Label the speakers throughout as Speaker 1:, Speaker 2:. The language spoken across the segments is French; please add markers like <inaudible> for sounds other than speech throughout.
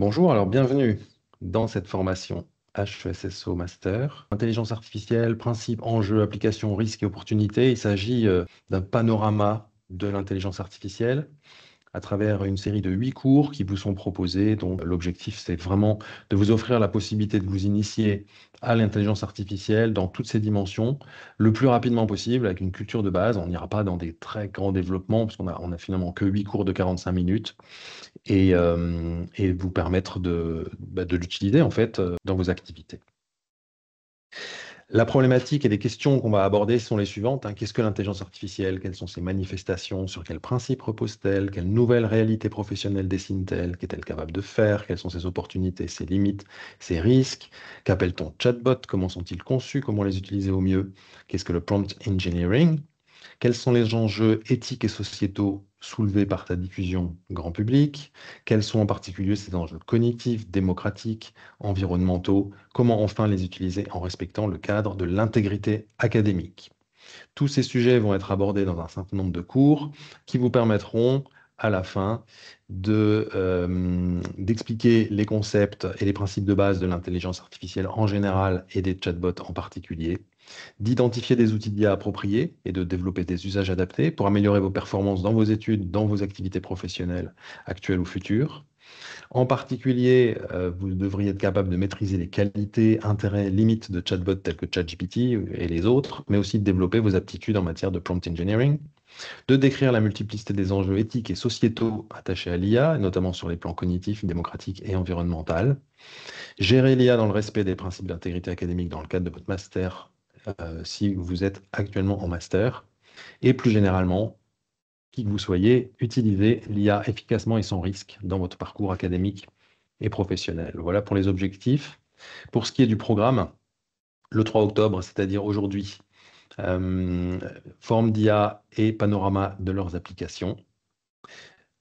Speaker 1: Bonjour, alors bienvenue dans cette formation HESSO Master. Intelligence artificielle, principes, enjeux, applications, risques et opportunités. Il s'agit euh, d'un panorama de l'intelligence artificielle à travers une série de huit cours qui vous sont proposés. dont l'objectif, c'est vraiment de vous offrir la possibilité de vous initier à l'intelligence artificielle dans toutes ses dimensions, le plus rapidement possible, avec une culture de base. On n'ira pas dans des très grands développements, puisqu'on n'a finalement que huit cours de 45 minutes, euh, et, vous permettre de, bah, de l'utiliser en fait euh, dans vos activités. La problématique et les questions qu'on va aborder sont les suivantes. Hein. Qu'est-ce que l'intelligence artificielle Quelles sont ses manifestations Sur quels principes repose-t-elle Quelle nouvelle réalité professionnelle dessine-t-elle Qu'est-elle capable de faire Quelles sont ses opportunités, ses limites, ses risques Qu'appelle-t-on chatbot Comment sont-ils conçus Comment les utiliser au mieux Qu'est-ce que le prompt engineering Quels sont les enjeux éthiques et sociétaux soulevés par ta diffusion grand public Quels sont en particulier ces enjeux cognitifs, démocratiques, environnementaux Comment enfin les utiliser en respectant le cadre de l'intégrité académique Tous ces sujets vont être abordés dans un certain nombre de cours qui vous permettront à la fin euh, d'expliquer les concepts et les principes de base de l'intelligence artificielle en général et des chatbots en particulier d'identifier des outils d'IA appropriés et de développer des usages adaptés pour améliorer vos performances dans vos études, dans vos activités professionnelles actuelles ou futures. En particulier, euh, vous devriez être capable de maîtriser les qualités, intérêts, limites de chatbots tels que ChatGPT et les autres, mais aussi de développer vos aptitudes en matière de prompt engineering, de décrire la multiplicité des enjeux éthiques et sociétaux attachés à l'IA, notamment sur les plans cognitifs, démocratiques et environnementaux. gérer l'IA dans le respect des principes d'intégrité académique dans le cadre de votre master euh, si vous êtes actuellement en master. Et plus généralement, qui que vous soyez, utilisez l'IA efficacement et sans risque dans votre parcours académique et professionnel. Voilà pour les objectifs. Pour ce qui est du programme, le 3 octobre, c'est-à-dire aujourd'hui, euh, Forme d'IA et Panorama de leurs applications.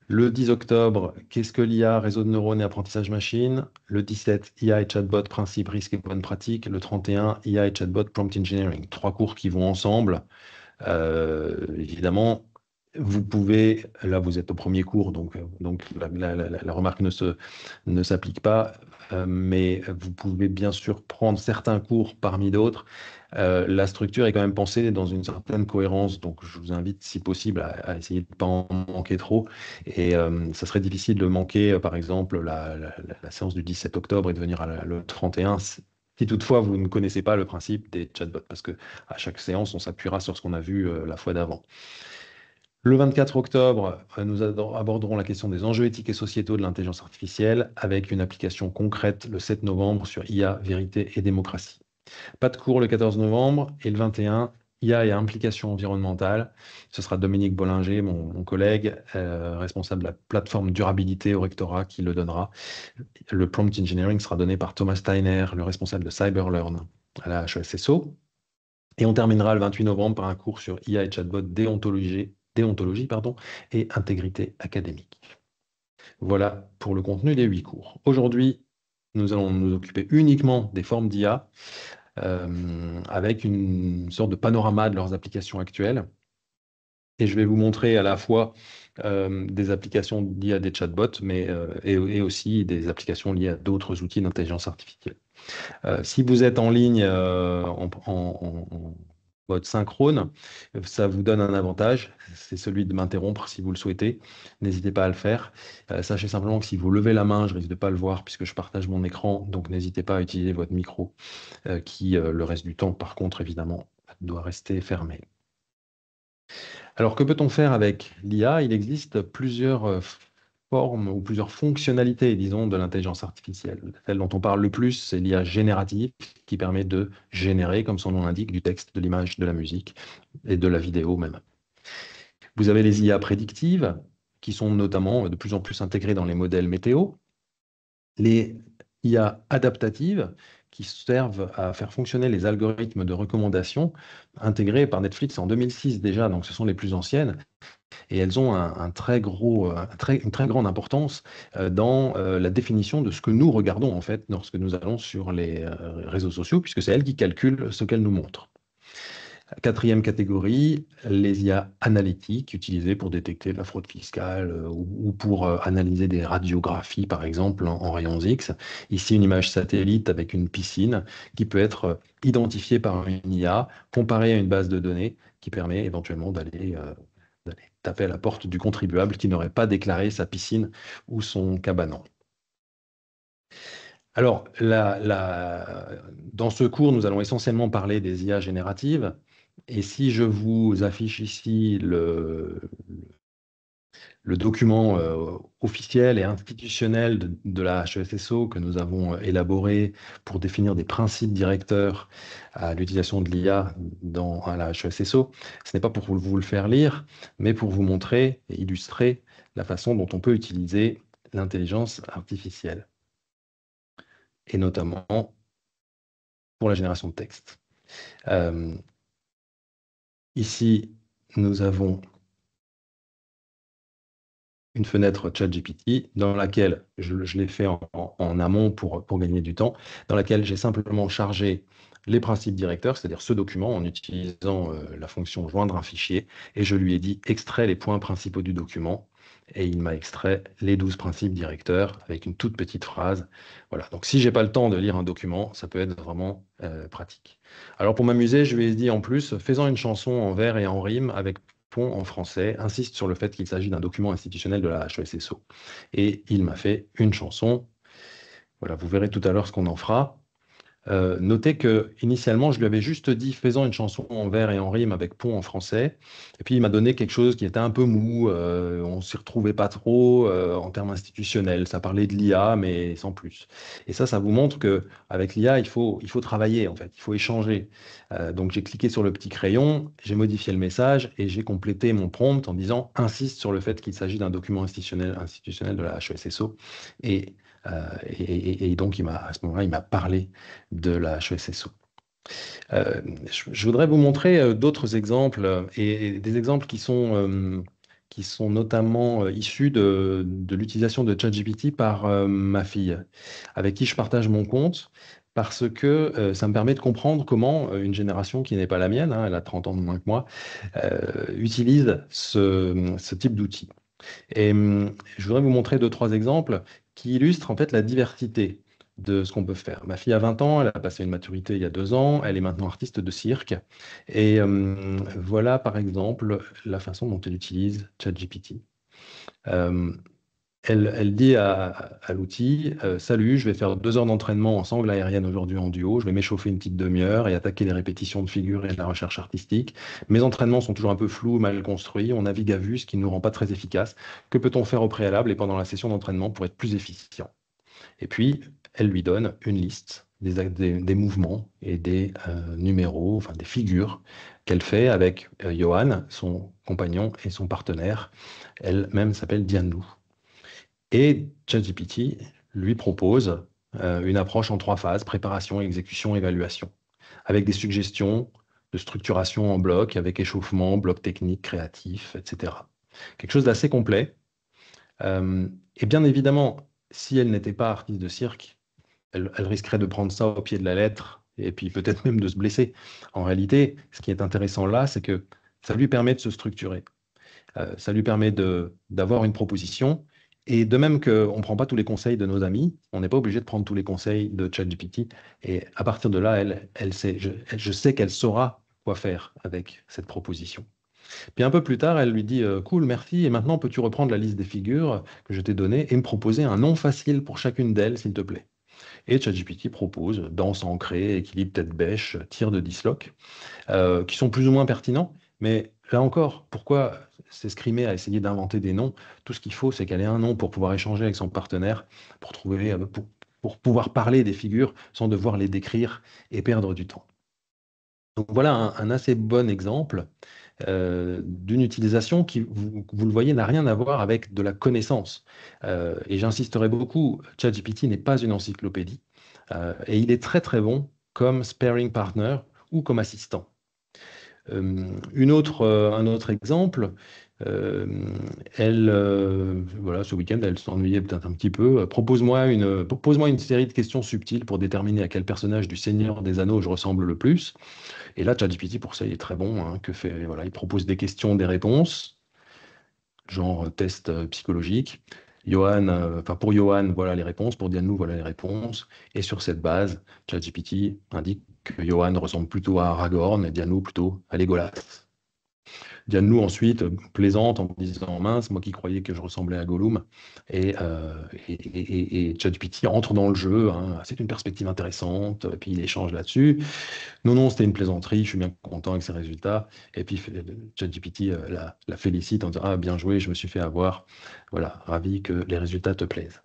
Speaker 1: Le 10 octobre, qu'est-ce que l'IA, réseau de neurones et apprentissage machine Le 17, IA et chatbot, principe risque et bonne pratique Le 31, IA et chatbot, prompt engineering. Trois cours qui vont ensemble. Euh, évidemment, vous pouvez, là vous êtes au premier cours, donc, donc la, remarque ne, se, ne s'applique pas, euh, mais vous pouvez bien sûr prendre certains cours parmi d'autres euh, la structure est quand même pensée dans une certaine cohérence, donc je vous invite, si possible, à, essayer de ne pas en manquer trop. Et euh, ça serait difficile de manquer, euh, par exemple, la, séance du 17 octobre et de venir à la, le 31 si toutefois vous ne connaissez pas le principe des chatbots, parce que à chaque séance, on s'appuiera sur ce qu'on a vu la fois d'avant. Le 24 octobre, nous aborderons la question des enjeux éthiques et sociétaux de l'intelligence artificielle avec une application concrète le 7 novembre sur IA, vérité et démocratie. Pas de cours le 14 novembre et le 21, IA et implication environnementale. Ce sera Dominique Bollinger, mon, collègue, euh, responsable de la plateforme durabilité au rectorat, qui le donnera. Le prompt engineering sera donné par Thomas Steiner, le responsable de CyberLearn à la HESSO. Et on terminera le 28 novembre par un cours sur IA et chatbot déontologie, déontologie pardon, et intégrité académique. Voilà pour le contenu des huit cours. Aujourd'hui, nous allons nous occuper uniquement des formes d'IA. Euh, avec une sorte de panorama de leurs applications actuelles. Et je vais vous montrer à la fois euh, des applications liées à des chatbots, mais euh, et, aussi des applications liées à d'autres outils d'intelligence artificielle. si vous êtes en ligne en votre synchrone. Ça vous donne un avantage, c'est celui de m'interrompre si vous le souhaitez. N'hésitez pas à le faire. Euh, sachez simplement que si vous levez la main, je risque de pas le voir puisque je partage mon écran, donc n'hésitez pas à utiliser votre micro euh, qui, euh, le reste du temps, par contre, évidemment, doit rester fermé. Alors, que peut-on faire avec l'IA Il existe plusieurs formes ou plusieurs fonctionnalités, disons, de l'intelligence artificielle. Celle dont on parle le plus, c'est l'IA générative, qui permet de générer, comme son nom l'indique, du texte, de l'image, de la musique et de la vidéo même. Vous avez les IA prédictives, qui sont notamment de plus en plus intégrées dans les modèles météo. Les IA adaptatives, qui servent à faire fonctionner les algorithmes de recommandation intégrés par Netflix en 2006 déjà, donc ce sont les plus anciennes. Et elles ont un, très gros, euh, très, une très grande importance euh, dans euh, la définition de ce que nous regardons en fait lorsque nous allons sur les réseaux sociaux, puisque c'est elles qui calculent ce qu'elles nous montrent. Quatrième catégorie, les IA analytiques utilisées pour détecter la fraude fiscale euh, ou pour euh, analyser des radiographies, par exemple, en rayons X. Ici, une image satellite avec une piscine qui peut être euh, identifiée par une IA, comparée à une base de données qui permet éventuellement d'aller taper à la porte du contribuable qui n'aurait pas déclaré sa piscine ou son cabanon. Alors, dans ce cours, nous allons essentiellement parler des IA génératives, et si je vous affiche ici le, document euh, officiel et institutionnel de, la HESSO que nous avons euh, élaboré pour définir des principes directeurs à l'utilisation de l'IA dans la HESSO, ce n'est pas pour vous le faire lire, mais pour vous montrer et illustrer la façon dont on peut utiliser l'intelligence artificielle, et notamment pour la génération de texte. Euh, Ici, nous avons une fenêtre ChatGPT dans laquelle je, l'ai fait en, amont pour, gagner du temps, dans laquelle j'ai simplement chargé les principes directeurs, c'est-à-dire ce document en utilisant euh, la fonction joindre un fichier, et je lui ai dit extrait les points principaux du document et il m'a extrait les 12 principes directeurs avec une toute petite phrase. Voilà. Donc, si j'ai pas le temps de lire un document, ça peut être vraiment euh, pratique. Alors, pour m'amuser, je lui ai dit en plus, faisant une chanson en vers et en rime avec pont en français, insiste sur le fait qu'il s'agit d'un document institutionnel de la HESSO. Et il m'a fait une chanson. Voilà, vous verrez tout à l'heure ce qu'on en fera. Euh, notez que initialement, je lui avais juste dit faisant une chanson en vers et en rime avec pont en français. Et puis il m'a donné quelque chose qui était un peu mou. on euh, on s'y retrouvait pas trop euh, en termes institutionnels. Ça parlait de l'IA, mais sans plus. Et ça, ça vous montre que avec l'IA, il faut, il faut travailler en fait. Il faut échanger. donc j'ai cliqué sur le petit crayon, j'ai modifié le message et j'ai complété mon prompt en disant insiste sur le fait qu'il s'agit d'un document institutionnel, institutionnel de la HESSO. Et euh, et, donc, il m'a, à ce moment-là, il m'a parlé de la HESSO. Euh, je voudrais vous montrer euh, d'autres exemples et, des exemples qui sont, qui sont notamment issus de, l'utilisation de ChatGPT par ma fille, avec qui je partage mon compte, parce que ça me permet de comprendre comment une génération qui n'est pas la mienne, hein, elle a 30 ans de moins que moi, utilise ce, ce type d'outils. Et hum, je voudrais vous montrer deux, trois exemples qui illustre en fait la diversité de ce qu'on peut faire. Ma fille a 20 ans, elle a passé une maturité il y a deux ans, elle est maintenant artiste de cirque. Et euh, voilà par exemple la façon dont elle utilise ChatGPT. Euh, elle, dit à, l'outil euh, Salut, je vais faire deux heures d'entraînement en sangle aérienne aujourd'hui en duo, je vais m'échauffer une petite demi-heure et attaquer les répétitions de figures et de la recherche artistique. Mes entraînements sont toujours un peu flous, mal construits, on navigue à vue, ce qui ne nous rend pas très efficace. Que peut-on faire au préalable et pendant la session d'entraînement pour être plus efficient Et puis, elle lui donne une liste des, mouvements et des euh, numéros, enfin des figures qu'elle fait avec euh, Johan, son compagnon et son partenaire. Elle-même s'appelle Diane Lou. Et ChatGPT lui propose euh, une approche en trois phases, préparation, exécution, évaluation, avec des suggestions de structuration en bloc, avec échauffement, bloc technique, créatif, etc. Quelque chose d'assez complet. Euh, et bien évidemment, si elle n'était pas artiste de cirque, elle, risquerait de prendre ça au pied de la lettre et puis peut-être même de se blesser. En réalité, ce qui est intéressant là, c'est que ça lui permet de se structurer. Euh, ça lui permet d'avoir une proposition et de même qu'on ne prend pas tous les conseils de nos amis, on n'est pas obligé de prendre tous les conseils de ChatGPT. Et à partir de là, elle, elle sait, je, sais qu'elle saura quoi faire avec cette proposition. Puis un peu plus tard, elle lui dit euh, Cool, merci, et maintenant peux-tu reprendre la liste des figures que je t'ai données et me proposer un nom facile pour chacune d'elles, s'il te plaît Et ChatGPT propose danse ancrée, équilibre tête-bêche, tir de disloc, euh, qui sont plus ou moins pertinents, mais là encore, pourquoi s'escrimer à essayer d'inventer des noms. Tout ce qu'il faut, c'est qu'elle ait un nom pour pouvoir échanger avec son partenaire, pour trouver, euh, pour, pouvoir parler des figures sans devoir les décrire et perdre du temps. Donc voilà un, assez bon exemple euh, d'une utilisation qui, vous, le voyez, n'a rien à voir avec de la connaissance. Euh, et j'insisterai beaucoup, ChatGPT n'est pas une encyclopédie. et il est très très bon comme sparing partner ou comme assistant. Euh, une autre, euh, un autre exemple, euh, elle, voilà, ce week-end, elle s'ennuyait peut-être un petit peu. Propose-moi une, pose -moi une série de questions subtiles pour déterminer à quel personnage du Seigneur des Anneaux je ressemble le plus. Et là, ChatGPT, pour ça, il est très bon. Hein, que fait, voilà, il propose des questions, des réponses, genre test psychologique. Johan, enfin pour Johan, voilà les réponses. Pour Dianou, voilà les réponses. Et sur cette base, ChatGPT indique que Johan ressemble plutôt à Aragorn et Diano plutôt à Legolas. nous ensuite plaisante en disant mince, moi qui croyais que je ressemblais à Gollum, et, euh, et, entre dans le jeu, hein. c'est une perspective intéressante, et puis il échange là-dessus. Non, non, c'était une plaisanterie, je suis bien content avec ses résultats, et puis euh, ChatGPT euh, la, la, félicite en disant ah bien joué, je me suis fait avoir, voilà, ravi que les résultats te plaisent.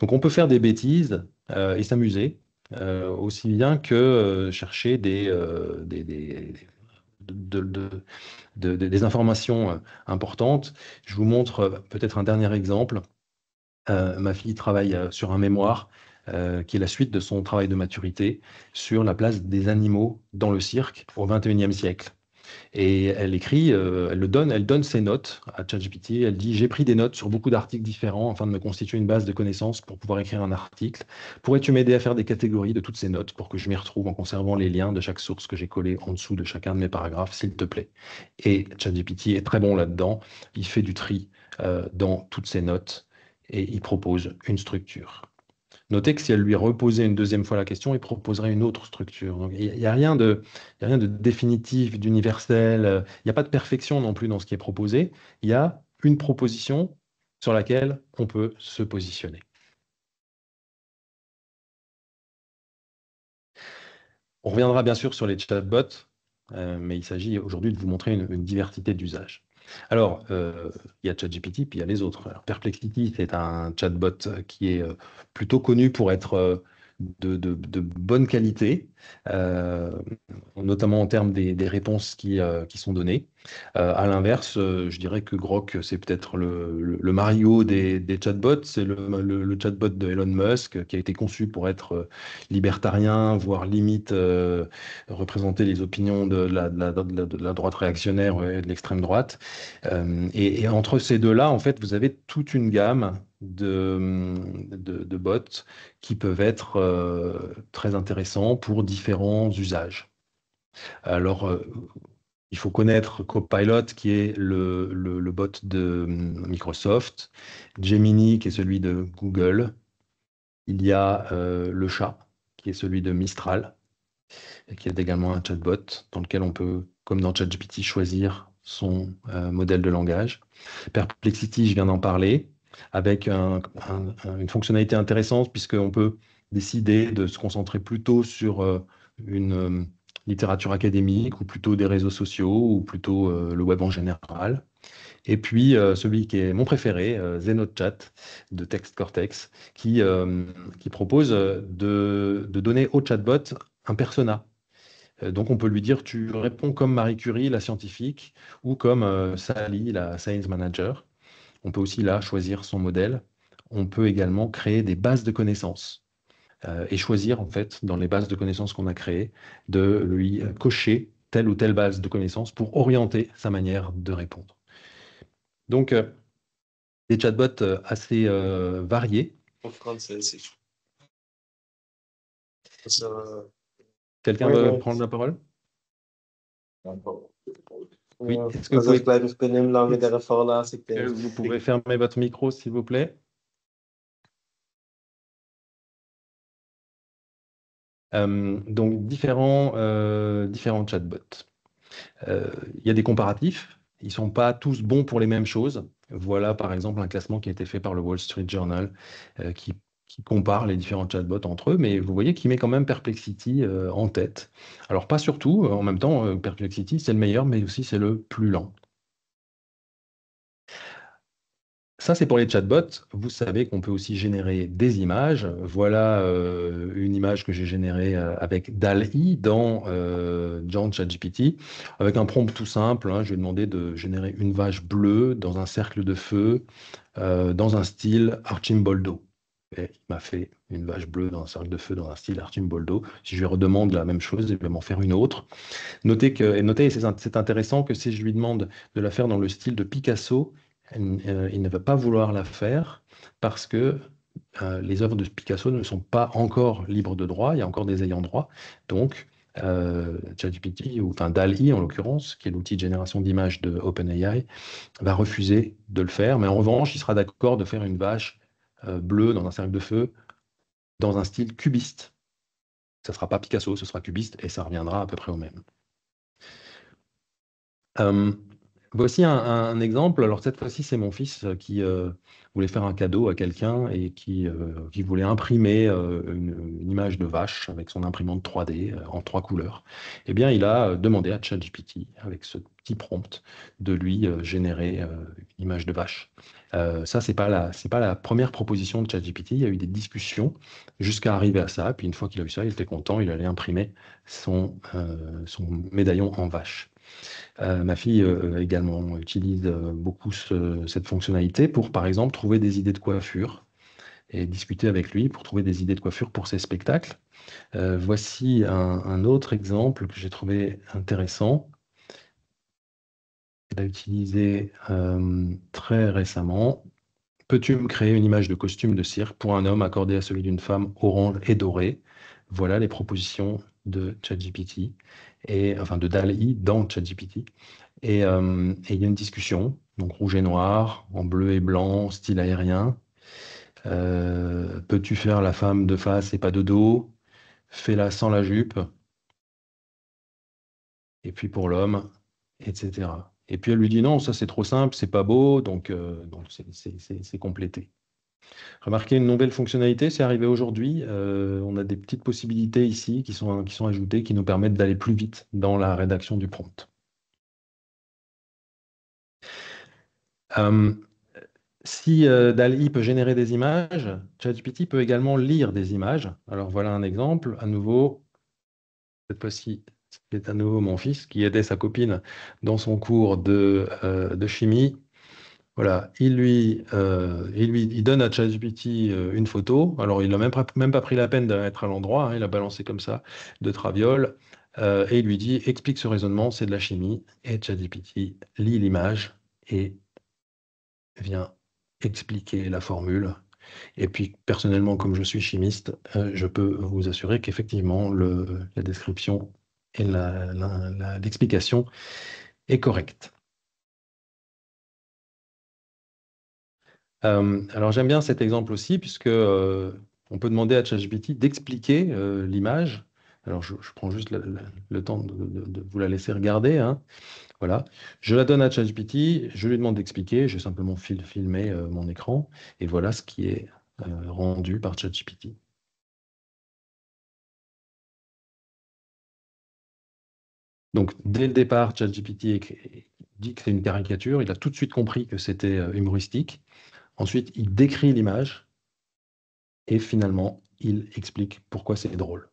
Speaker 1: Donc on peut faire des bêtises euh, et s'amuser, euh, aussi bien que euh, chercher des, euh, des, des informations importantes. Je vous montre peut-être un dernier exemple. ma fille travaille sur un mémoire qui est la suite de son travail de maturité sur la place des animaux dans le cirque au XXIe siècle. Et elle écrit, euh, elle, donne, ses notes à ChatGPT. Elle dit J'ai pris des notes sur beaucoup d'articles différents afin de me constituer une base de connaissances pour pouvoir écrire un article. Pourrais-tu m'aider à faire des catégories de toutes ces notes pour que je m'y retrouve en conservant les liens de chaque source que j'ai collé en dessous de chacun de mes paragraphes, s'il te plaît Et ChatGPT est très bon là-dedans. Il fait du tri euh, dans toutes ces notes et il propose une structure. Notez que si elle lui reposait une deuxième fois la question, il proposerait une autre structure. il n'y a, rien de définitif, d'universel. Euh, il n'y a pas de perfection non plus dans ce qui est proposé. Il y a une proposition sur laquelle on peut se positionner. On reviendra bien sûr sur les chatbots, euh, mais il s'agit aujourd'hui de vous montrer une diversité d'usages. Alors, euh, il y a ChatGPT, puis il y a les autres. Perplexity, c'est un chatbot qui est euh, plutôt connu pour être euh, de bonne qualité, euh, notamment en termes des, réponses qui, euh, qui, sont données. Euh, à l'inverse, je dirais que Grok, c'est peut-être le, Mario des, chatbots, c'est le, chatbot de Elon Musk qui a été conçu pour être libertarien, voire limite représenter les opinions de la, de la, droite réactionnaire et de l'extrême droite. Et, entre ces deux-là, en fait, vous avez toute une gamme de, de, bots qui peuvent être très intéressants pour différents usages. Alors, euh, il faut connaître Copilot, qui est le, bot de euh, Microsoft, Gemini, qui est celui de Google, il y a euh, le chat, qui est celui de Mistral, et qui est également un chatbot dans lequel on peut, comme dans ChatGPT, choisir son modèle de langage. Perplexity, je viens d'en parler, avec une fonctionnalité intéressante, puisqu'on peut décider de se concentrer plutôt sur euh, une euh, littérature académique ou plutôt des réseaux sociaux ou plutôt euh, le web en général. Et puis celui qui est mon préféré, ZenoChat de Text Cortex, qui, propose de, donner au chatbot un persona, donc on peut lui dire tu réponds comme Marie Curie, la scientifique, ou comme Sally, la science manager. On peut aussi là choisir son modèle. On peut également créer des bases de connaissances. Euh, et choisir en fait dans les bases de connaissances qu'on a créées de lui cocher telle ou telle base de connaissances pour orienter sa manière de répondre. Donc euh, des chatbots euh, assez variés. En français, Quelqu'un veut prendre la parole Oui, est-ce Vous pouvez fermer votre micro, s'il vous plaît Euh, donc différents, euh, différents chatbots. Euh, il y a des comparatifs, ils ne sont pas tous bons pour les mêmes choses. Voilà par exemple un classement qui a été fait par le Wall Street Journal qui compare les différents chatbots entre eux, mais vous voyez qu'il met quand même Perplexity en tête. Alors pas surtout, en même temps, Perplexity c'est le meilleur, mais aussi c'est le plus lent. Ça, c'est pour les chatbots. Vous savez qu'on peut aussi générer des images. Voilà euh, une image que j'ai générée euh, avec DALI dans, euh, John ChatGPT, avec un prompt tout simple. Hein, je lui ai demandé de générer une vache bleue dans un cercle de feu, dans un style Archimboldo. Et il m'a fait une vache bleue dans un cercle de feu dans un style Archimboldo. Si je lui redemande la même chose, il va m'en faire une autre. Notez que, et notez, c'est intéressant que si je lui demande de la faire dans le style de Picasso, euh, il ne va pas vouloir la faire parce que euh, les œuvres de Picasso ne sont pas encore libres de droit, il y a encore des ayants droit. Donc, euh, ChatGPT, ou enfin DALI en l'occurrence, qui est l'outil de génération d'images de OpenAI, va refuser de le faire. Mais en revanche, il sera d'accord de faire une vache euh, bleue dans un cercle de feu dans un style cubiste. Ce ne sera pas Picasso, ce sera cubiste et ça reviendra à peu près au même. Hum, Voici un, exemple. Alors cette fois-ci, c'est mon fils euh, qui euh, voulait faire un cadeau à quelqu'un et qui, euh, voulait imprimer une, image de vache avec son imprimante 3D en trois couleurs. Eh bien, il a demandé à ChatGPT, avec ce petit prompt, de lui générer une image de vache. ça, c'est pas la, pas la première proposition de ChatGPT. Il y a eu des discussions jusqu'à arriver à ça. Puis une fois qu'il a eu ça, il était content. Il allait imprimer son médaillon en vache. Euh, ma fille euh, également utilise euh, beaucoup cette fonctionnalité pour, par exemple, trouver des idées de coiffure et discuter avec lui pour trouver des idées de coiffure pour ses spectacles. voici un, autre exemple que j'ai trouvé intéressant. Elle a utilisé très récemment. Peux-tu me créer une image de costume de cirque pour un homme accordé à celui d'une femme orange et dorée? Voilà les propositions de ChatGPT et enfin de DALI dans ChatGPT. Euh, et, il y a une discussion, donc rouge et noir, en bleu et blanc, style aérien. Euh, peux-tu faire la femme de face et pas de dos Fais-la sans la jupe. Et puis pour l'homme, etc. Et puis elle lui dit non, ça c'est trop simple, c'est pas beau, donc euh, c'est complété. Remarquez une nouvelle fonctionnalité, c'est arrivé aujourd'hui. Euh, on a des petites possibilités ici qui sont, ajoutées, qui nous permettent d'aller plus vite dans la rédaction du prompt. Euh, si euh, DALI peut générer des images, ChatGPT peut également lire des images. Alors voilà un exemple, à nouveau, cette fois-ci, c'est à nouveau mon fils qui aidait sa copine dans son cours de chimie voilà, il lui, euh, il lui donne à ChatGPT euh, une photo. Alors, il n'a même, pas, même pas pris la peine d'être à l'endroit. Hein. il a balancé comme ça de traviole. Euh, et il lui dit explique ce raisonnement, c'est de la chimie. Et ChatGPT lit l'image et vient expliquer la formule. Et puis, personnellement, comme je suis chimiste, je peux vous assurer qu'effectivement, la description et l'explication est correcte. Euh, alors j'aime bien cet exemple aussi, puisque euh, on peut demander à ChatGPT d'expliquer euh, l'image. Alors je, prends juste le temps de, vous la laisser regarder. Hein. Voilà. Je la donne à ChatGPT, je lui demande d'expliquer, je vais simplement filmer mon écran, et voilà ce qui est rendu par ChatGPT. Donc, dès le départ, ChatGPT dit que c'est une caricature. Il a tout de suite compris que c'était humoristique. Ensuite, il décrit l'image et finalement, il explique pourquoi c'est drôle.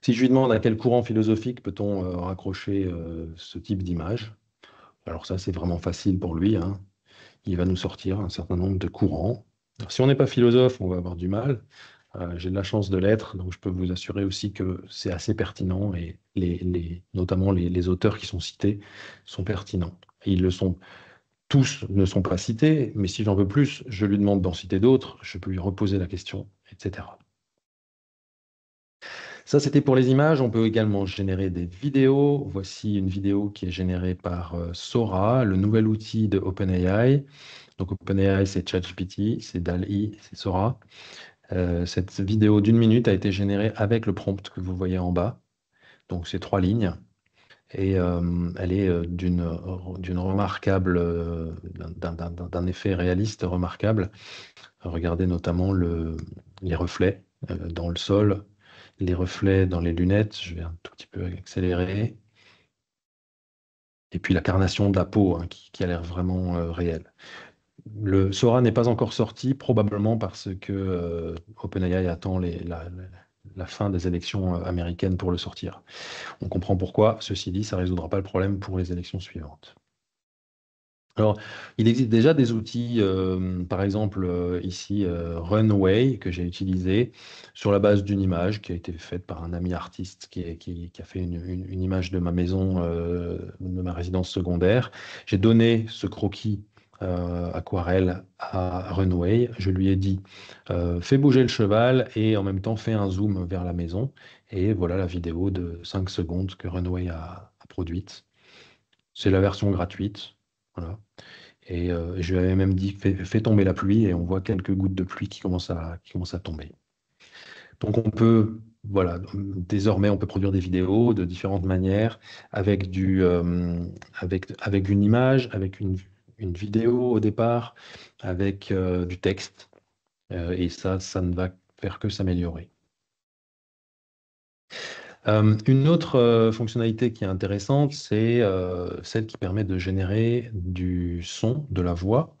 Speaker 1: Si je lui demande à quel courant philosophique peut-on euh, raccrocher euh, ce type d'image, alors ça c'est vraiment facile pour lui. Hein. Il va nous sortir un certain nombre de courants. si on n'est pas philosophe, on va avoir du mal. Euh, j'ai de la chance de l'être, donc je peux vous assurer aussi que c'est assez pertinent et notamment les, les, auteurs qui sont cités sont pertinents. Ils le sont. Tous ne sont pas cités, mais si j'en veux plus, je lui demande d'en citer d'autres, je peux lui reposer la question, etc. Ça, c'était pour les images. On peut également générer des vidéos. Voici une vidéo qui est générée par euh, Sora, le nouvel outil de OpenAI. Donc OpenAI, c'est ChatGPT, c'est DALI, c'est Sora. Euh, cette vidéo d'une minute a été générée avec le prompt que vous voyez en bas. Donc ces trois lignes. Et euh, elle est euh, d'une remarquable, d'un effet réaliste remarquable. Regardez notamment les reflets dans le sol, les reflets dans les lunettes. Je vais un tout petit peu accélérer. Et puis la carnation de la peau hein, qui, a l'air vraiment réelle le Sora n'est pas encore sorti, probablement parce que euh, OpenAI attend la, fin des élections euh, américaines pour le sortir. On comprend pourquoi, ceci dit, ça ne résoudra pas le problème pour les élections suivantes. Alors, il existe déjà des outils, euh, par exemple ici Runway, que j'ai utilisé sur la base d'une image qui a été faite par un ami artiste qui, a fait une, image de ma maison, de ma résidence secondaire. J'ai donné ce croquis euh, aquarelle à Runway. Je lui ai dit euh, fais bouger le cheval et en même temps fais un zoom vers la maison. Et voilà la vidéo de 5 secondes que Runway a, produite. C'est la version gratuite. Et euh, je lui avais même dit fais, tomber la pluie et on voit quelques gouttes de pluie qui commencent à, tomber. Donc on peut voilà, désormais, on peut produire des vidéos de différentes manières, avec, du, avec, avec une image, avec une, vue une vidéo au départ avec euh, du texte. Euh, et ça, ça ne va faire que s'améliorer. Euh, une autre fonctionnalité qui est intéressante, c'est celle qui permet de générer du son, de la voix.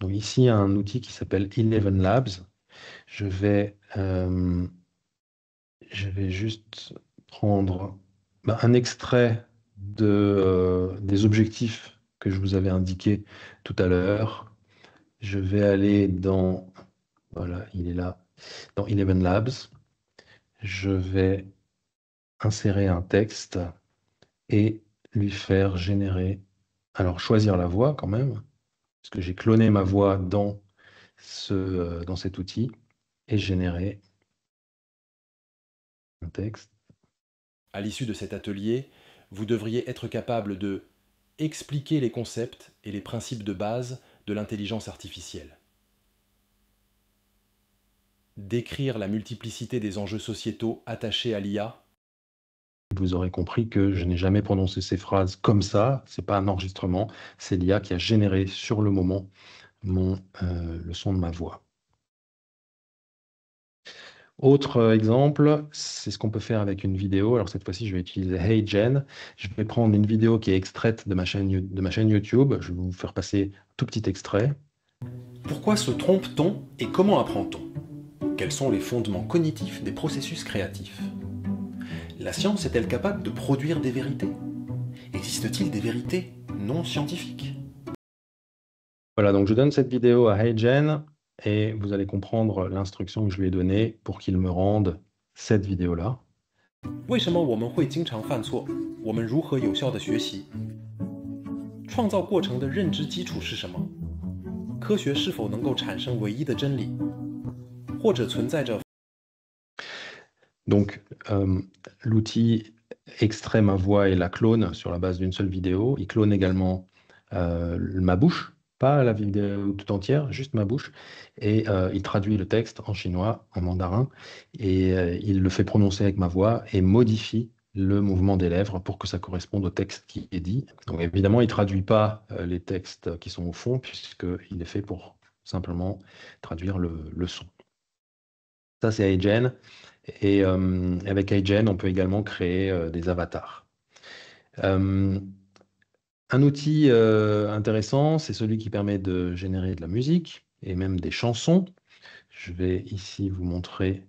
Speaker 1: Donc ici, un outil qui s'appelle Eleven Labs. Je vais, je vais juste prendre bah, un extrait de, des objectifs que je vous avais indiqué tout à l'heure. Je vais aller dans, voilà, il est là, dans Eleven Labs. Je vais insérer un texte et lui faire générer, alors choisir la voix quand même, parce que j'ai cloné ma voix dans, ce, euh, dans cet outil, et générer un texte. À l'issue de cet atelier, vous devriez être capable de expliquer les concepts et les principes de base de l'intelligence artificielle. Décrire la multiplicité des enjeux sociétaux attachés à l'IA. Vous aurez compris que je n'ai jamais prononcé ces phrases comme ça, c'est pas un enregistrement, c'est l'IA qui a généré sur le moment euh, le son de ma voix. Autre euh, exemple, c'est ce qu'on peut faire avec une vidéo. Alors cette fois-ci, je vais utiliser HeyGen. Je vais prendre une vidéo qui est extraite de ma chaîne, YouTube. Je vais vous faire passer un tout petit extrait. Pourquoi se trompe-t-on et comment apprend-on Quels sont les fondements cognitifs des processus créatifs La science est-elle capable de produire des vérités Existe-t-il des vérités non scientifiques voilà, donc je donne cette vidéo à HeyGen et vous allez comprendre l'instruction que je lui ai donnée pour qu'il me rende cette vidéo-là. Donc, euh, l'outil extrait ma voix et la clone sur la base d'une seule vidéo. Il clone également euh, ma bouche, pas la vidéo tout entière, juste ma bouche, et euh, il traduit le texte en chinois, en mandarin, et euh, il le fait prononcer avec ma voix et modifie le mouvement des lèvres pour que ça corresponde au texte qui est dit. Donc évidemment, il traduit pas euh, les textes qui sont au fond, puisqu'il est fait pour simplement traduire le, son. Ça, c'est iGen. Et avec iGen, on peut également créer des avatars. Un outil euh, intéressant, c'est celui qui permet de générer de la musique et même des chansons. Je vais ici vous montrer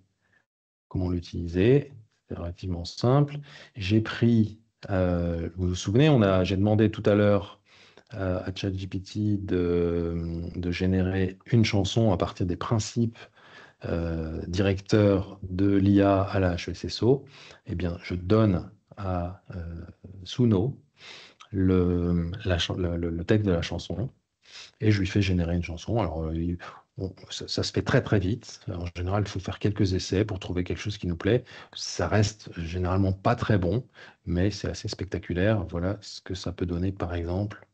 Speaker 1: comment l'utiliser. C'est relativement simple. J'ai pris, euh, vous vous souvenez, j'ai demandé tout à l'heure euh, à ChatGPT de, de, générer une chanson à partir des principes directeurs de l'IA à la HSSO. E eh bien, je donne à Suno le, le, texte de la chanson et je lui fais générer une chanson. Alors, euh, ça, se fait très très vite. En général, il faut faire quelques essais pour trouver quelque chose qui nous plaît. Ça reste généralement pas très bon, mais c'est assez spectaculaire. Voilà ce que ça peut donner, par exemple.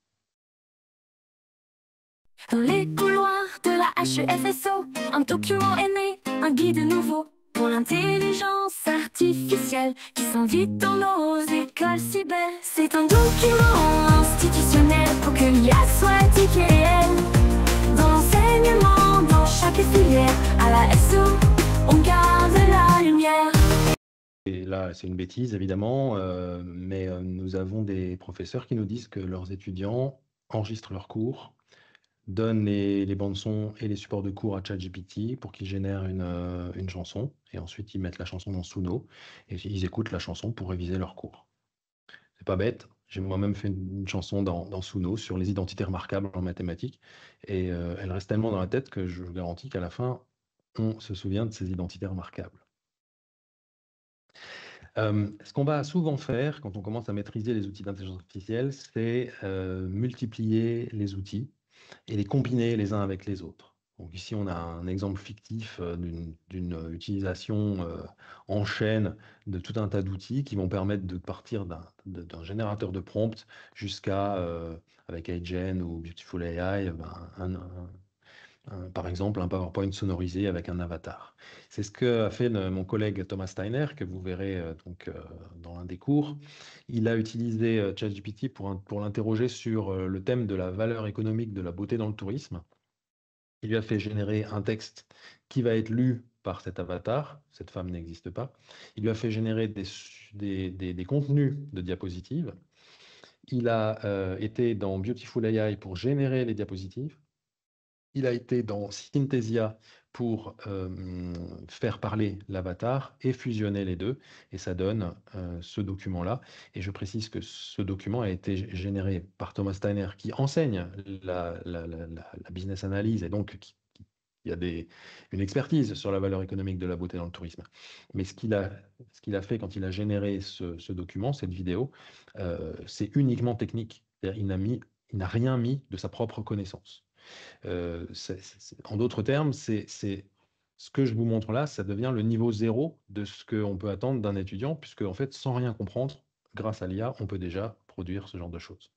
Speaker 2: Dans les couloirs de la HFSO e un document est né, un guide nouveau pour l'intelligence artificielle qui s'invite dans nos écoles si belles. C'est un document institutionnel pour que l'IA soit éthique Dans l'enseignement, dans chaque filière, à la SO, on garde la lumière.
Speaker 1: Et là, c'est une bêtise, évidemment, euh, mais euh, nous avons des professeurs qui nous disent que leurs étudiants enregistrent leurs cours donne les, bandes-sons et les supports de cours à ChatGPT pour qu'ils génèrent euh, une, chanson. Et ensuite, ils mettent la chanson dans Suno et ils écoutent la chanson pour réviser leur cours. C'est pas bête. J'ai moi-même fait une, chanson dans, dans, Suno sur les identités remarquables en mathématiques. Et euh, elle reste tellement dans la tête que je vous garantis qu'à la fin, on se souvient de ces identités remarquables. Euh, ce qu'on va souvent faire quand on commence à maîtriser les outils d'intelligence artificielle, c'est multiplier les outils et les combiner les uns avec les autres. Donc ici, on a un exemple fictif euh, d'une euh, utilisation euh, en chaîne de tout un tas d'outils qui vont permettre de partir d'un générateur de prompt jusqu'à, avec iGen ou Beautiful AI, ben, un, euh, par exemple un PowerPoint sonorisé avec un avatar. C'est ce que a fait mon collègue Thomas Steiner, que vous verrez euh, donc, euh, dans l'un des cours. Il a utilisé ChatGPT pour, pour l'interroger sur le thème de la valeur économique de la beauté dans le tourisme. Il lui a fait générer un texte qui va être lu par cet avatar, cette femme n'existe pas. Il lui a fait générer des, des contenus de diapositives. Il a été dans Beautiful AI pour générer les diapositives il a été dans Synthesia pour faire parler l'avatar et fusionner les deux. Et ça donne ce document-là. Et je précise que ce document a été généré par Thomas Steiner, qui enseigne la, business analyse et donc il y a une expertise sur la valeur économique de la beauté dans le tourisme. Mais ce qu'il a, fait quand il a généré ce, document, cette vidéo, c'est uniquement technique. Il n'a rien mis de sa propre connaissance. Euh, en d'autres termes, c'est ce que je vous montre là, ça devient le niveau zéro de ce qu'on peut attendre d'un étudiant, puisque en fait, sans rien comprendre, grâce à l'IA, on peut déjà produire ce genre de choses.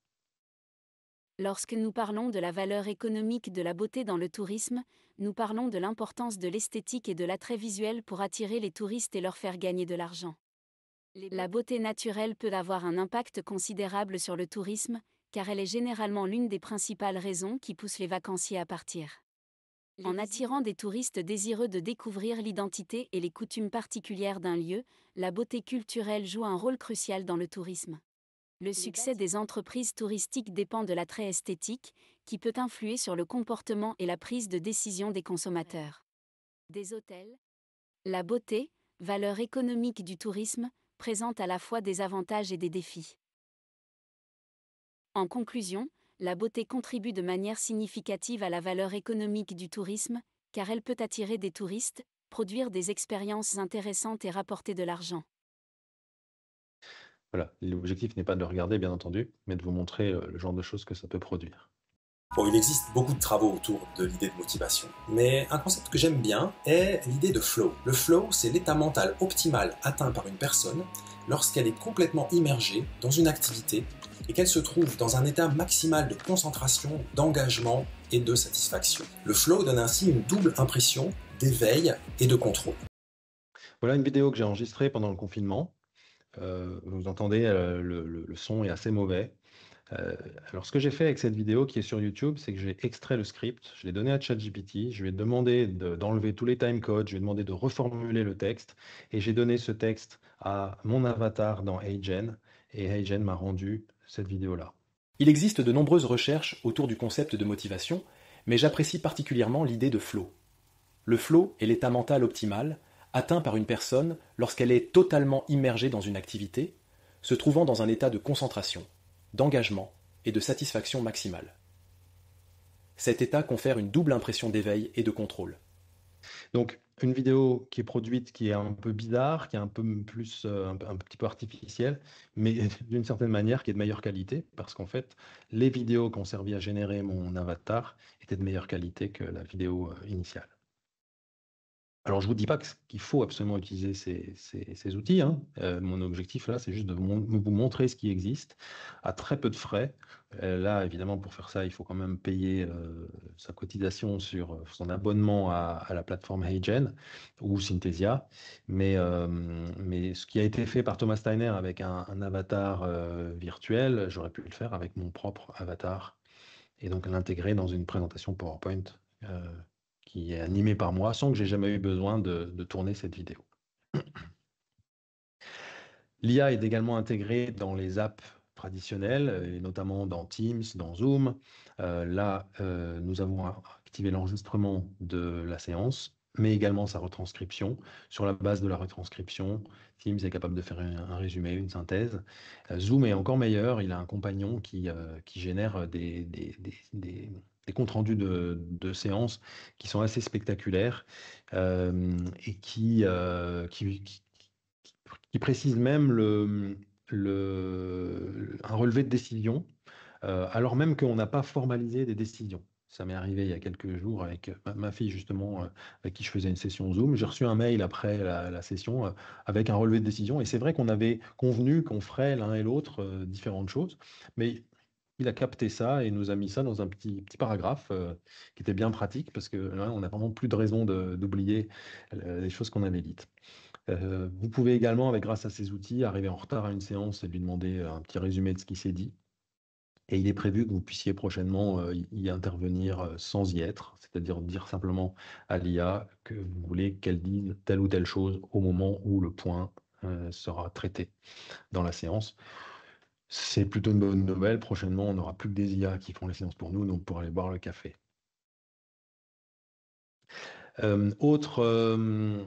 Speaker 2: Lorsque nous parlons de la valeur économique de la beauté dans le tourisme, nous parlons de l'importance de l'esthétique et de l'attrait visuel pour attirer les touristes et leur faire gagner de l'argent. La beauté naturelle peut avoir un impact considérable sur le tourisme, car elle est généralement l'une des principales raisons qui poussent les vacanciers à partir. En attirant des touristes désireux de découvrir l'identité et les coutumes particulières d'un lieu, la beauté culturelle joue un rôle crucial dans le tourisme. Le succès des entreprises touristiques dépend de l'attrait esthétique, qui peut influer sur le comportement et la prise de décision des consommateurs. Des hôtels. La beauté, valeur économique du tourisme, présente à la fois des avantages et des défis. En conclusion, la beauté contribue de manière significative à la valeur économique du tourisme, car elle peut attirer des touristes, produire des expériences intéressantes et rapporter de l'argent.
Speaker 1: Voilà, l'objectif n'est pas de regarder, bien entendu, mais de vous montrer euh, le genre de choses que ça peut produire. Bon, il existe beaucoup de travaux autour de l'idée de motivation, mais un concept que j'aime bien est l'idée de flow. Le flow, c'est l'état mental optimal atteint par une personne lorsqu'elle est complètement immergée dans une activité et qu'elle se trouve dans un état maximal de concentration, d'engagement et de satisfaction. Le flow donne ainsi une double impression d'éveil et de contrôle. Voilà une vidéo que j'ai enregistrée pendant le confinement. Euh, vous entendez, euh, le, son est assez mauvais. Euh, alors ce que j'ai fait avec cette vidéo qui est sur YouTube, c'est que j'ai extrait le script, je l'ai donné à ChatGPT, je lui ai demandé d'enlever tous les timecodes, je lui ai demandé de reformuler le texte, et j'ai donné ce texte à mon avatar dans Agen, et HeyGen m'a rendu cette vidéo-là. Il existe de nombreuses recherches autour du concept de motivation, mais j'apprécie particulièrement l'idée de flow. Le flow est l'état mental optimal atteint par une personne lorsqu'elle est totalement immergée dans une activité, se trouvant dans un état de concentration, d'engagement et de satisfaction maximale. Cet état confère une double impression d'éveil et de contrôle. Donc, une vidéo qui est produite, qui est un peu bizarre, qui est un peu plus, euh, un, petit peu artificielle, mais <laughs> d'une certaine manière qui est de meilleure qualité, parce qu'en fait, les vidéos qui ont servi à générer mon avatar étaient de meilleure qualité que la vidéo euh, initiale. Alors, je vous dis pas qu'il faut absolument utiliser ces, outils. Hein. Euh, mon objectif là, c'est juste de vous montrer ce qui existe à très peu de frais. Euh, là, évidemment, pour faire ça, il faut quand même payer euh, sa cotisation sur son abonnement à, la plateforme HeyGen ou Synthesia. Mais, mais ce qui a été fait par Thomas Steiner avec un, avatar virtuel, j'aurais pu le faire avec mon propre avatar et donc l'intégrer dans une présentation PowerPoint qui est animé par moi sans que j'ai jamais eu besoin de, tourner cette vidéo. <clears throat> L'IA est également intégrée dans les apps traditionnelles, et notamment dans Teams, dans Zoom. Euh, là, euh, nous avons activé l'enregistrement de la séance, mais également sa retranscription. Sur la base de la retranscription, Teams est capable de faire un, résumé, une synthèse. Euh, Zoom est encore meilleur, il a un compagnon qui, génère des des comptes rendus de, séances qui sont assez spectaculaires euh, et euh, qui, qui, qui, précisent même le, le, un relevé de décision, euh, alors même qu'on n'a pas formalisé des décisions. Ça m'est arrivé il y a quelques jours avec ma fille, justement, avec qui je faisais une session Zoom. J'ai reçu un mail après la, la, session avec un relevé de décision. Et c'est vrai qu'on avait convenu qu'on ferait l'un et l'autre différentes choses. Mais il a capté ça et nous a mis ça dans un petit, petit paragraphe euh, qui était bien pratique parce que on n'a vraiment plus de raison d'oublier euh, les choses qu'on avait dites. Euh, vous pouvez également, avec, grâce à ces outils, arriver en retard à une séance et lui demander un petit résumé de ce qui s'est dit. Et il est prévu que vous puissiez prochainement y intervenir sans y être, c'est-à-dire dire simplement à l'IA que vous voulez qu'elle dise telle ou telle chose au moment où le point sera traité dans la séance c'est plutôt une bonne nouvelle. Prochainement, on n'aura plus que des IA qui font les séances pour nous, donc pour aller boire le café. Euh, autre euh,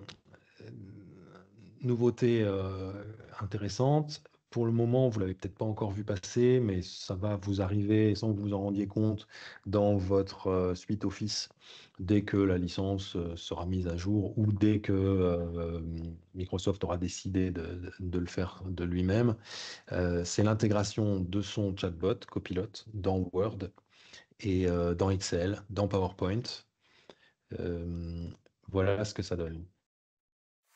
Speaker 1: nouveauté euh, intéressante, pour le moment, vous l'avez peut-être pas encore vu passer, mais ça va vous arriver sans que vous en rendiez compte dans votre euh, suite Office dès que la licence euh, sera mise à jour ou dès que euh, Microsoft aura décidé de, le faire de lui-même. c'est l'intégration de son chatbot copilote dans Word et dans Excel, dans PowerPoint. voilà ce que ça donne.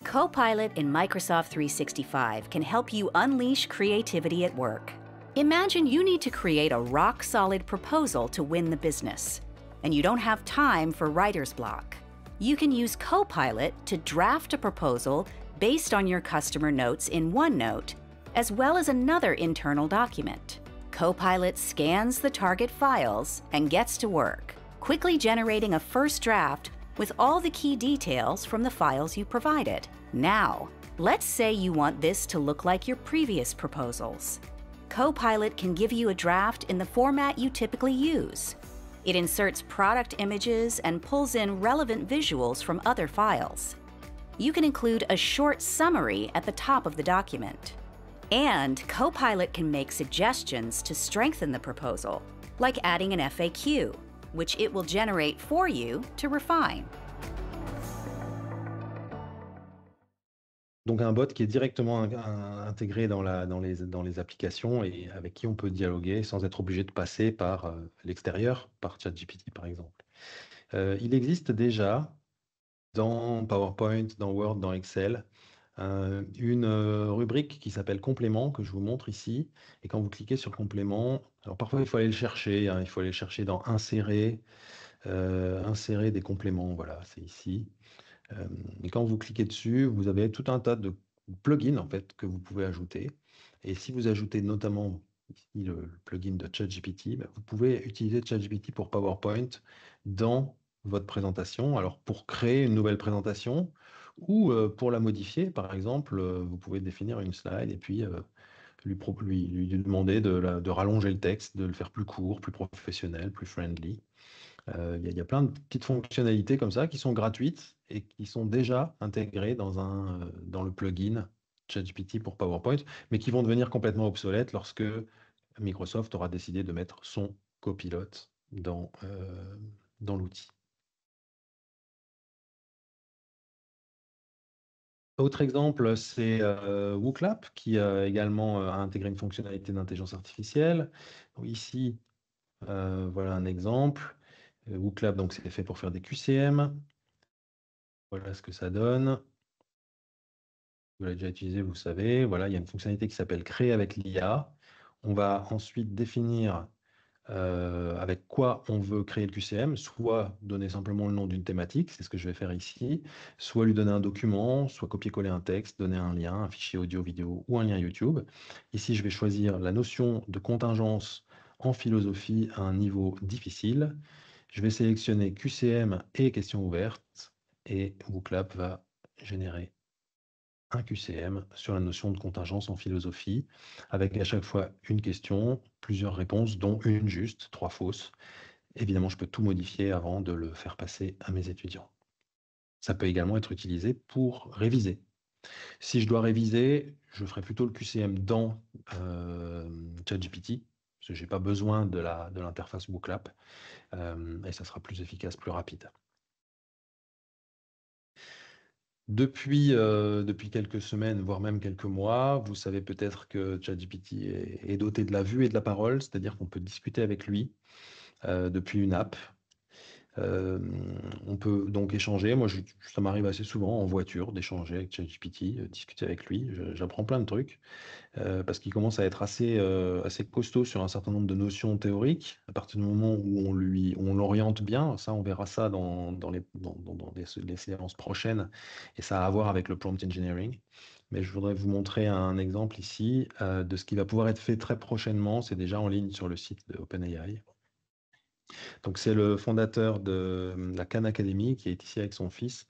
Speaker 3: Copilot in Microsoft 365 can help you unleash creativity at work. Imagine you need to create a rock solid proposal to win the business, and you don't have time for writer's block. You can use Copilot to draft a proposal based on your customer notes in OneNote, as well as another internal document. Copilot scans the target files and gets to work, quickly generating a first draft with all the key details from the files you provided. Now, let's say you want this to look like your previous proposals. Copilot can give you a draft in the format you typically use. It inserts product images and pulls in relevant visuals from other files. You can include a short summary at the top of the document. And Copilot can make suggestions to strengthen the proposal, like adding an FAQ which it will generate for you to refine.
Speaker 1: Donc un bot qui est directement intégré dans, dans, les, applications et avec qui on peut dialoguer sans être obligé de passer par euh, l'extérieur, par ChatGPT par exemple. Euh, il existe déjà dans PowerPoint, dans Word, dans Excel, euh, une euh, rubrique qui s'appelle complément que je vous montre ici. Et quand vous cliquez sur complément, alors parfois il faut aller le chercher, hein, il faut aller chercher dans insérer, euh, insérer des compléments, voilà, c'est ici. et quand vous cliquez dessus, vous avez tout un tas de plugins en fait que vous pouvez ajouter. Et si vous ajoutez notamment le, plugin de ChatGPT, ben, vous pouvez utiliser ChatGPT pour PowerPoint dans votre présentation. Alors pour créer une nouvelle présentation, ou pour la modifier, par exemple, vous pouvez définir une slide et puis lui, demander de, rallonger le texte, de le faire plus court, plus professionnel, plus friendly. Il y, a plein de petites fonctionnalités comme ça qui sont gratuites et qui sont déjà intégrées dans, le plugin ChatGPT pour PowerPoint, mais qui vont devenir complètement obsolètes lorsque Microsoft aura décidé de mettre son copilote dans l'outil. Autre exemple, c'est euh, WooClap qui a également euh, intégré une fonctionnalité d'intelligence artificielle. ici, euh, voilà un exemple. Euh, WooClap, donc c'est fait pour faire des QCM. Voilà ce que ça donne. Vous l'avez déjà utilisé, vous savez. Voilà, il y a une fonctionnalité qui s'appelle Créer avec l'IA. On va ensuite définir euh, avec quoi on veut créer le QCM, soit donner simplement le nom d'une thématique, c'est ce que je vais faire ici, soit lui donner un document, soit copier-coller un texte, donner un lien, un fichier audio, vidéo ou un lien YouTube. Ici, je vais choisir la notion de contingence en philosophie à un niveau difficile. Je vais sélectionner QCM et questions ouvertes et WooClap va générer un QCM sur la notion de contingence en philosophie, avec à chaque fois une question, plusieurs réponses, dont une juste, trois fausses. Évidemment, je peux tout modifier avant de le faire passer à mes étudiants. Ça peut également être utilisé pour réviser. Si je dois réviser, je ferai plutôt le QCM dans euh, ChatGPT, parce que je n'ai pas besoin de l'interface de Booklap, euh, et ça sera plus efficace, plus rapide. Depuis, euh, depuis quelques semaines, voire même quelques mois, vous savez peut-être que ChatGPT est, doté de la vue et de la parole, c'est-à-dire qu'on peut discuter avec lui euh, depuis une app. Euh, on peut donc échanger. Moi, ça m'arrive assez souvent en voiture d'échanger avec ChatGPT, euh, discuter avec lui. J'apprends plein de trucs euh, parce qu'il commence à être assez, assez costaud sur un certain nombre de notions théoriques. À partir du moment où on lui, on l'oriente bien, ça, on verra ça dans, les, les, séances prochaines et ça a à voir avec le prompt engineering. Mais je voudrais vous montrer un exemple ici de ce qui va pouvoir être fait très prochainement. C'est déjà en ligne sur le site de OpenAI. Donc c'est le fondateur de hum, la Khan Academy qui est ici avec son fils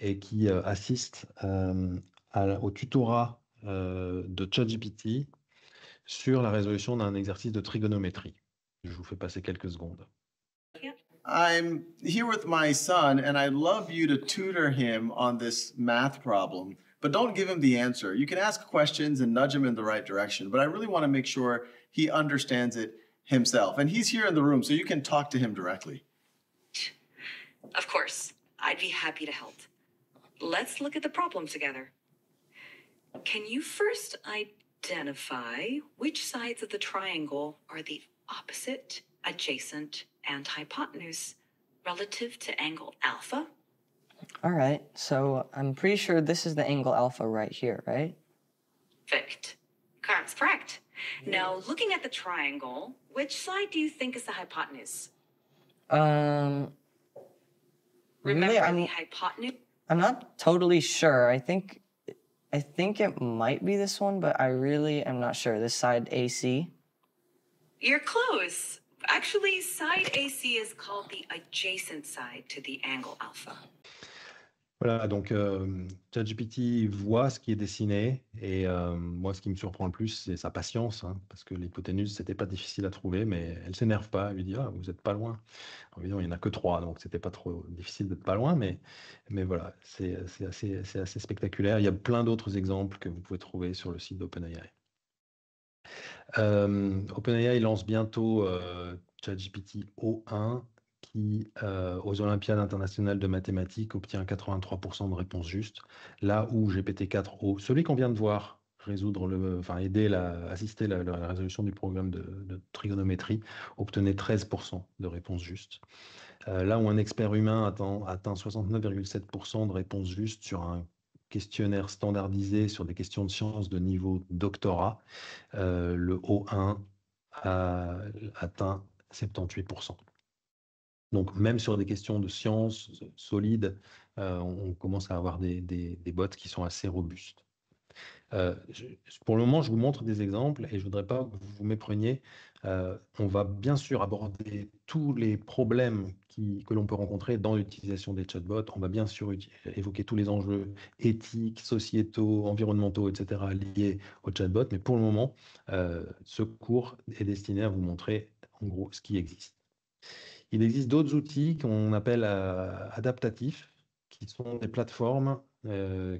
Speaker 1: et qui euh, assiste euh, au tutorat euh, de ChatGPT sur la résolution d'un exercice de trigonométrie. Je vous fais passer quelques secondes.
Speaker 3: I'm here with my son and I'd love you to tutor him on this math problem. But don't give him the answer. You can ask questions and nudge him in the right direction, but I really want to make sure he understands it himself. And he's here in the room, so you can talk to him directly. Of course, I'd be happy to help. Let's look at the problem together. Can you first identify which sides of the triangle are the opposite, adjacent, and hypotenuse relative to angle alpha? All right, so I'm pretty sure this is the angle alpha right here, right? Perfect. That's correct. Now, looking at the triangle, which side do you think is the hypotenuse? Um. Remember really, I'm, the hypotenuse? I'm not totally sure. I think, I think it might be this one, but I really am not sure. This side AC. You're close. Actually, side AC is called the adjacent side to the angle alpha.
Speaker 1: Voilà, donc euh, ChatGPT voit ce qui est dessiné et moi, ce qui me surprend le plus, c'est sa patience, hein, parce que l'hypoténuse, c'était pas difficile à trouver, mais elle s'énerve pas, elle lui dit ah vous êtes pas loin. évidemment, il n'y en a que trois, donc c'était pas trop difficile d'être pas loin, mais voilà, c'est assez spectaculaire. Il y a plein d'autres exemples que vous pouvez trouver sur le site d'OpenAI. OpenAI lance bientôt ChatGPT O1 qui, euh, aux Olympiades internationales de mathématiques, obtient 83% de réponses justes, là où GPT-4O, celui qu'on vient de voir résoudre le, enfin aider la, assister la, la résolution du programme de, trigonométrie, obtenait 13% de réponses justes. Euh, là où un expert humain atteint, 69,7% de réponses justes sur un questionnaire standardisé sur des questions de sciences de niveau doctorat, euh, le O1 atteint 78%. Donc, même sur des questions de science euh, solides, euh, on, commence à avoir des, bots qui sont assez robustes. Euh, pour le moment, je vous montre des exemples et je ne voudrais pas que vous m'épreniez. on va bien sûr aborder tous les problèmes que l'on peut rencontrer dans l'utilisation des chatbots. On va bien sûr évoquer tous les enjeux éthiques, sociétaux, environnementaux, etc. liés aux chatbots. Mais pour le moment, ce cours est destiné à vous montrer en gros ce qui existe. Il existe d'autres outils qu'on appelle euh, adaptatifs, qui sont des plateformes euh,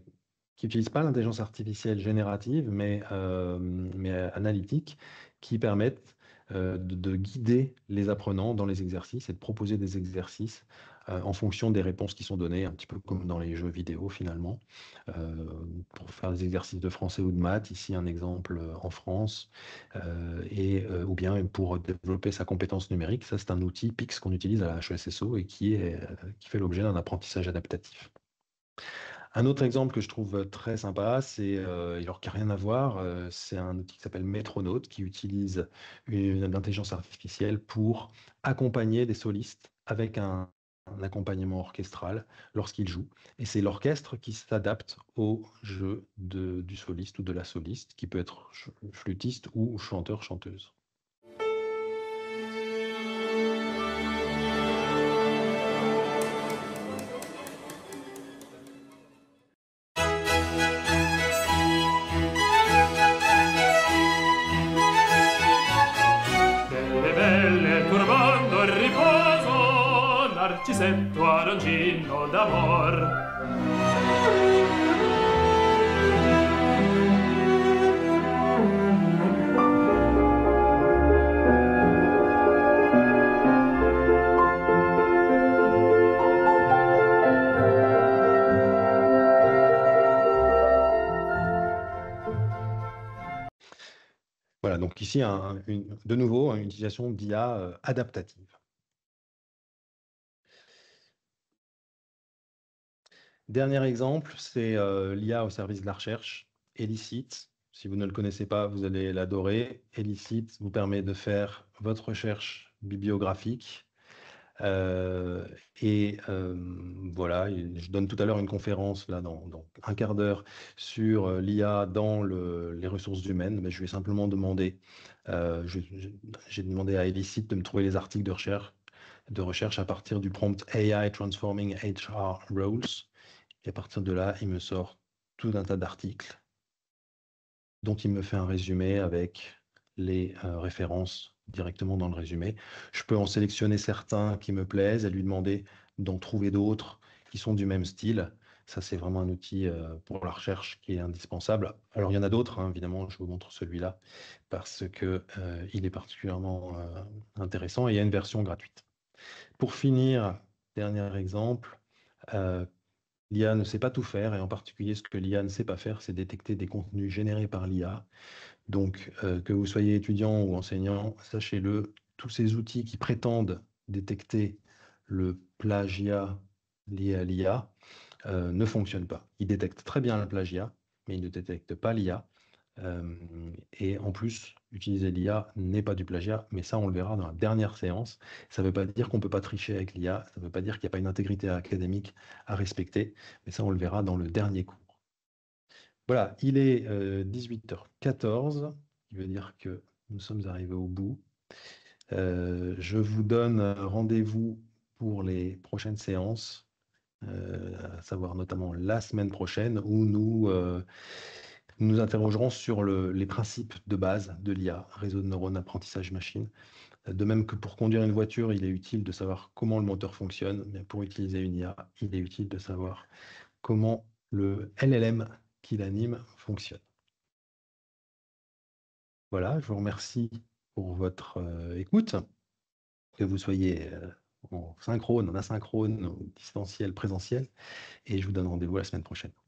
Speaker 1: qui n'utilisent pas l'intelligence artificielle générative, mais, euh, mais analytique, qui permettent euh, de, guider les apprenants dans les exercices et de proposer des exercices euh, en fonction des réponses qui sont données, un petit peu comme dans les jeux vidéo finalement, euh, pour faire des exercices de français ou de maths, ici un exemple en France, et, ou bien pour développer sa compétence numérique, ça c'est un outil PIX qu'on utilise à la HESSO et qui, est, qui fait l'objet d'un apprentissage adaptatif. Un autre exemple que je trouve très sympa, c'est, alors a rien à voir, c'est un outil qui s'appelle Metronaut, qui utilise une, intelligence artificielle pour accompagner des solistes avec un, accompagnement orchestral lorsqu'ils jouent. Et c'est l'orchestre qui s'adapte au jeu du soliste ou de la soliste, qui peut être flûtiste ou chanteur-chanteuse. ici, de nouveau, une utilisation d'IA euh, adaptative. Dernier exemple, c'est euh, l'IA au service de la recherche, Elicit. Si vous ne le connaissez pas, vous allez l'adorer. Elicit vous permet de faire votre recherche bibliographique et voilà, je donne tout à l'heure une conférence, là, dans, un quart d'heure, sur l'IA dans le, les ressources humaines. Mais ben, je vais simplement demander, j'ai demandé à Elicite de me trouver les articles de recherche, de recherche à partir du prompt AI Transforming HR Roles. Et à partir de là, il me sort tout un tas d'articles dont il me fait un résumé avec les références directement dans le résumé. Je peux en sélectionner certains qui me plaisent et lui demander d'en trouver d'autres qui sont du même style. Ça, c'est vraiment un outil euh, pour la recherche qui est indispensable. Alors, il y en a d'autres, hein, évidemment, je vous montre celui-là parce qu'il euh, il est particulièrement euh, intéressant et il y a une version gratuite. Pour finir, dernier exemple, L'IA ne sait pas tout faire, et en particulier ce que l'IA ne sait pas faire, c'est détecter des contenus générés par l'IA. Donc, euh, que vous soyez étudiant ou enseignant, sachez-le, tous ces outils qui prétendent détecter le plagiat lié à l'IA euh, ne fonctionnent pas. Ils détectent très bien le plagiat, mais ils ne détectent pas l'IA et en plus, utiliser l'IA n'est pas du plagiat, mais ça, on le verra dans la dernière séance. Ça ne veut pas dire qu'on ne peut pas tricher avec l'IA, ça ne veut pas dire qu'il n'y a pas une intégrité académique à respecter, mais ça, on le verra dans le dernier cours. Voilà, il est 18h14, euh, qui veut dire que nous sommes arrivés au bout. Euh, je vous donne rendez-vous pour les prochaines séances, euh, à savoir notamment la semaine prochaine, où nous nous interrogerons sur les principes de base de l'IA, réseau de neurones, apprentissage machine. Euh, de même que pour conduire une voiture, il est utile de savoir comment le moteur fonctionne, pour utiliser une IA, il est utile de savoir comment le LLM qui l'anime fonctionne. Voilà, je vous remercie pour votre euh, écoute, que vous soyez euh, en synchrone, en asynchrone, en distanciel, présentiel, et je vous donne rendez-vous la semaine prochaine.